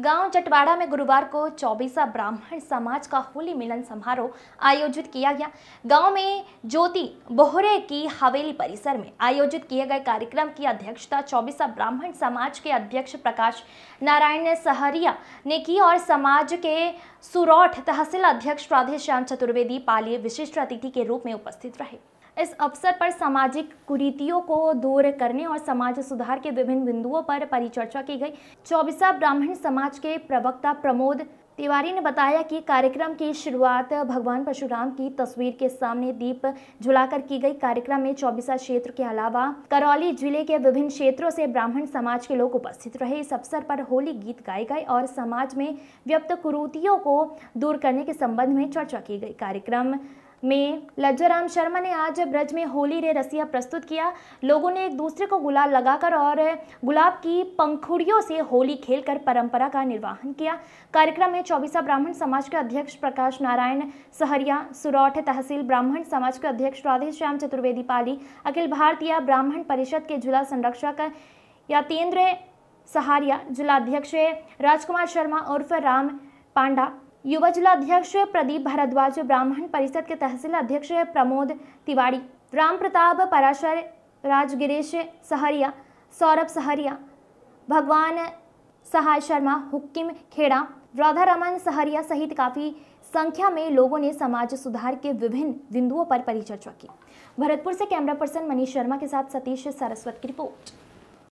गांव जटवाड़ा में गुरुवार को चौबीसा ब्राह्मण समाज का होली मिलन समारोह आयोजित किया गया गांव में ज्योति बोहरे की हवेली परिसर में आयोजित किए गए कार्यक्रम की अध्यक्षता चौबीसा ब्राह्मण समाज के अध्यक्ष प्रकाश नारायण सहरिया ने की और समाज के सुरौठ तहसील अध्यक्ष राधेश्याम चतुर्वेदी पाली विशिष्ट अतिथि के रूप में उपस्थित रहे इस अवसर पर सामाजिक कुरीतियों को दूर करने और समाज सुधार के विभिन्न बिंदुओं पर परिचर्चा की गई चौबीसा ब्राह्मण समाज के प्रवक्ता प्रमोद तिवारी ने बताया कि कार्यक्रम की शुरुआत भगवान परशुराम की तस्वीर के सामने दीप जलाकर की गई कार्यक्रम में चौबीसा क्षेत्र के अलावा करौली जिले के विभिन्न क्षेत्रों से ब्राह्मण समाज के लोग उपस्थित रहे इस अवसर पर होली गीत गाए गए और समाज में व्यक्त कुरूतियों को दूर करने के संबंध में चर्चा की गई कार्यक्रम में लज्जाराम शर्मा ने आज ब्रज में होली रे रसिया प्रस्तुत किया लोगों ने एक दूसरे को गुलाल लगाकर और गुलाब की पंखुड़ियों से होली खेलकर परंपरा का निर्वाहन किया कार्यक्रम में चौबीसा ब्राह्मण समाज के अध्यक्ष प्रकाश नारायण सहरिया सुरौठ तहसील ब्राह्मण समाज के अध्यक्ष राधेश्याम चतुर्वेदी पाली अखिल भारतीय ब्राह्मण परिषद के जिला संरक्षक यातेंद्र सहारिया जिलाध्यक्ष राजकुमार शर्मा उर्फ राम पांडा युवा जिला अध्यक्ष प्रदीप भारद्वाज ब्राह्मण परिषद के तहसील अध्यक्ष प्रमोद तिवाड़ी राम प्रताप पराशर राजगिरीश सहरिया सौरभ सहरिया भगवान सहाय शर्मा हुक्किम खेड़ा राधारमन सहरिया सहित काफ़ी संख्या में लोगों ने समाज सुधार के विभिन्न बिंदुओं पर परिचर्चा की भरतपुर से कैमरा पर्सन मनीष शर्मा के साथ सतीश सरस्वत की रिपोर्ट